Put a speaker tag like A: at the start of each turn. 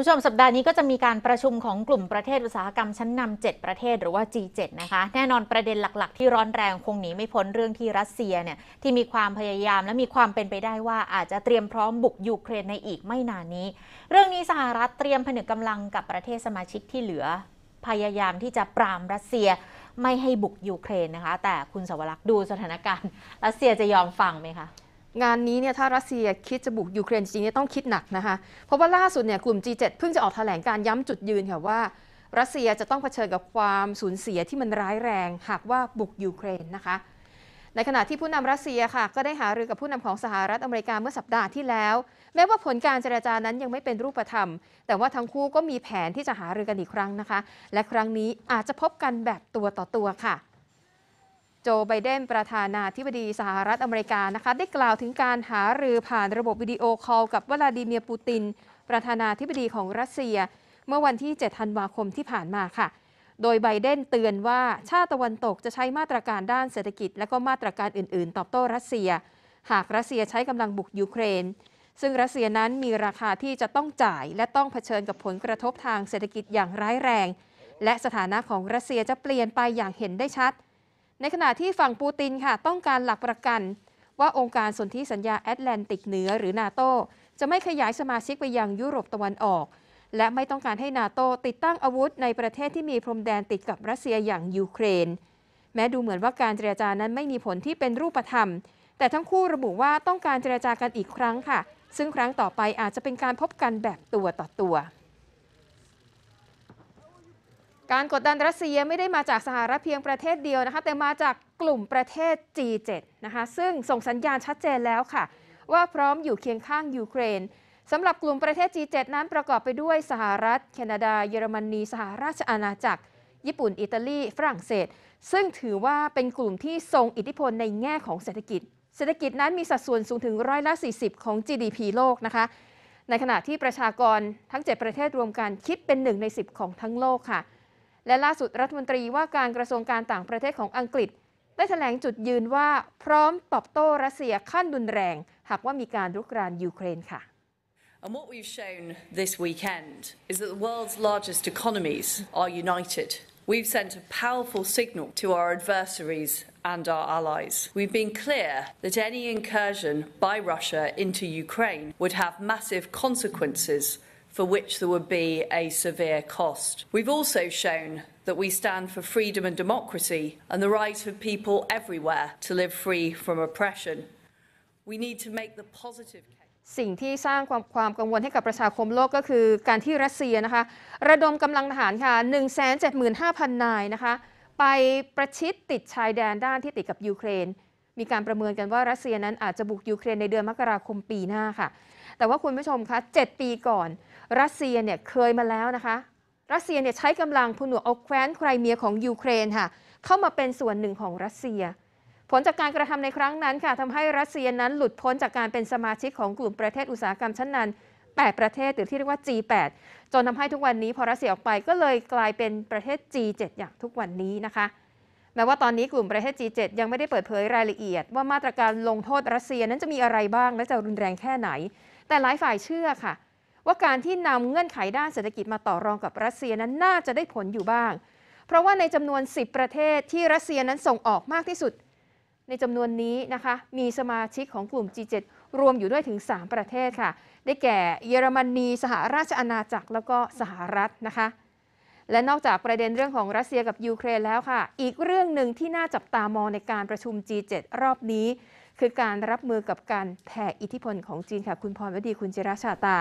A: ผู้ชมสัปดาห์นี้ก็จะมีการประชุมของกลุ่มประเทศอุตสาหกรรมชั้นนำ 7 ประเทศหรือว่า G7 นะคะแน่นอนประเด็นหลักๆ ที่ร้อนแรงคงหนีไม่พ้นเรื่องที่รัสเซียเนี่ยที่มีความพยายามและมีความเป็นไปได้ว่าอาจจะเตรียมพร้อมบุกยูเครนในอีกไม่นานนี้ เรื่องนี้สหรัฐเตรียมผนึกกาลังกับประเทศสมาชิกที่เหลือพยายามที่จะปรามรัสเซียไม่ให้บุกยูเครนนะคะ แต่คุณสวรักษ์ดูสถานการณ์รัสเซียจะยอมฟังไหมคะงานนี้เนี่ยถ้ารัสเซียคิดจะบุกยูเครนจริงๆเนี่ยต้องคิดหนักนะคะเพราะว่าล่าสุดเนี่ยกลุ่ม G7 เพิ่งจะออกแถลงการย้ำจุดยืนค่ะว่ารัสเซียจะต้องเผชิญกับความสูญเสียที่มันร้ายแรง หากว่าบุกยูเครนนะคะ ในขณะที่ผู้นำรัสเซียค่ะ ก็ได้หารือกับผู้นำของสหรัฐอเมริกาเมื่อสัปดาห์ที่แล้ว แม้ว่าผลการเจรจานั้นยังไม่เป็นรูปธรรม แต่ว่าทั้งคู่ก็มีแผนที่จะหารือกันอีกครั้งนะคะ และครั้งนี้อาจจะพบกันแบบตัวต่อตัวค่ะโจ ไบเดน ประธานาธิบดีสหรัฐอเมริกา นะคะ ได้กล่าวถึงการหารือผ่านระบบวิดีโอคอลกับวลาดิเมียร์ ปูติน ประธานาธิบดีของรัสเซีย เมื่อวันที่ 7 ธันวาคมที่ผ่านมาค่ะ โดยไบเดนเตือนว่า ชาติตะวันตกจะใช้มาตรการด้านเศรษฐกิจและก็มาตรการอื่นๆ ตอบโต้รัสเซีย หากรัสเซียใช้กำลังบุกยูเครน ซึ่งรัสเซียนั้นมีราคาที่จะต้องจ่ายและต้องเผชิญกับผลกระทบทางเศรษฐกิจอย่างร้ายแรง และสถานะของรัสเซียจะเปลี่ยนไปอย่างเห็นได้ชัดในขณะที่ฝั่งปูตินค่ะ ต้องการหลักประกัน ว่าองค์การสนธิสัญญาแอตแลนติกเหนือหรือนาโตจะไม่ขยายสมาชิกไปยังยุโรปตะวันออก และไม่ต้องการให้นาโตติดตั้งอาวุธในประเทศที่มีพรมแดนติดกับรัสเซียอย่างยูเครนแม้ดูเหมือนว่าการเจรจานั้นไม่มีผลที่เป็นรูปธรรม แต่ทั้งคู่ระบุว่าต้องการเจรจากันอีกครั้งค่ะ ซึ่งครั้งต่อไปอาจจะเป็นการพบกันแบบตัวต่อตัวตวการกดดันรัสเซียไม่ได้มาจากสหรัฐเพียงประเทศเดียวนะคะ แต่มาจากกลุ่มประเทศ G7 นะคะซึ่งส่งสัญญาณชัดเจนแล้วค่ะ ว่าพร้อมอยู่เคียงข้างยูเครนสำหรับกลุ่มประเทศ G7 นั้นประกอบไปด้วยสหรัฐ แคนาดา เยอรมนีสหราชอาณาจักร ญี่ปุ่น อิตาลี ฝรั่งเศส ซึ่งถือว่าเป็นกลุ่มที่ทรงอิทธิพลในแง่ของเศรษฐกิจ เศรษฐกิจนั้นมีสัดส่วนสูงถึงร้อยละ40 ของ GDP โลกนะคะ ในขณะที่ประชากรทั้ง 7 ประเทศรวมกันคิดเป็นหนึ่งใน10 ของทั้งโลกค่ะและล่าสุดรัฐมนตรีว่าการกระทรวงการต่างประเทศของอังกฤษ ได้แถลงจุดยืนว่าพร้อมตอบโต้รัสเซียขั้นรุนแรงหากว่ามีการรุกรานยูเครนค่ะ
B: And what we've shown this weekend is that the world's largest economies are united. We've sent a powerful signal to our adversaries and our allies. We've been clear that any incursion by Russia into Ukraine would have massive consequences for which there would be a severe cost. We've also shown that we stand for freedom and democracy and the right of people everywhere to live free from oppression.
A: We need to make the positive case. สิ่งที่สร้างความความกังวลให้กับประชาคมโลกก็คือการที่รัสเซียนะคะระดมกำลังทหารค่ะ175,000 นายนะคะไปประชิดติดชายแดนด้านที่ติดกับยูเครนมีการประเมินกันว่ารัสเซียนั้นอาจจะบุกยูเครนในเดือนมกราคมปีหน้าค่ะ แต่ว่าคุณผู้ชมคะ7 ปีก่อน รัสเซียเนี่ยเคยมาแล้วนะคะ รัสเซียเนี่ยใช้กำลังผนวกเอาแคว้นไครเมียของยูเครนค่ะ เข้ามาเป็นส่วนหนึ่งของรัสเซีย ผลจากการกระทำในครั้งนั้นค่ะทำให้รัสเซียนั้นหลุดพ้นจากการเป็นสมาชิกของกลุ่มประเทศอุตสาหกรรมชั้นนำ8ประเทศ หรือที่เรียกว่า G8 จนทำให้ทุกวันนี้ พอรัสเซียออกไปก็เลยกลายเป็นประเทศ G7 อย่างทุกวันนี้นะคะแม้ว่าตอนนี้กลุ่มประเทศ G7 ยังไม่ได้เปิดเผยรายละเอียด ว่ามาตรการลงโทษ รัสเซียนั้นจะมีอะไรบ้างและจะรุนแรงแค่ไหน แต่หลายฝ่ายเชื่อค่ะ ว่าการที่นำเงื่อนไขด้านเศรษฐกิจมาต่อรองกับรัสเซียนั้นน่าจะได้ผลอยู่บ้าง เพราะว่าในจำนวน 10 ประเทศที่รัสเซียนั้นส่งออกมากที่สุด ในจำนวนนี้นะคะ มีสมาชิกของกลุ่ม G7 รวมอยู่ด้วยถึง 3 ประเทศค่ะ ได้แก่เยอรมนีสหราชอาณาจักรแล้วก็สหรัฐนะคะและนอกจากประเด็นเรื่องของรัสเซียกับ ยูเครนแล้วค่ะ อีกเรื่องหนึ่งที่น่าจับตามองในการประชุม G7 รอบนี้ คือการรับมือกับการแผ่อิทธิพลของจีนค่ะ คุณพรวดีคุณเจิราชาตา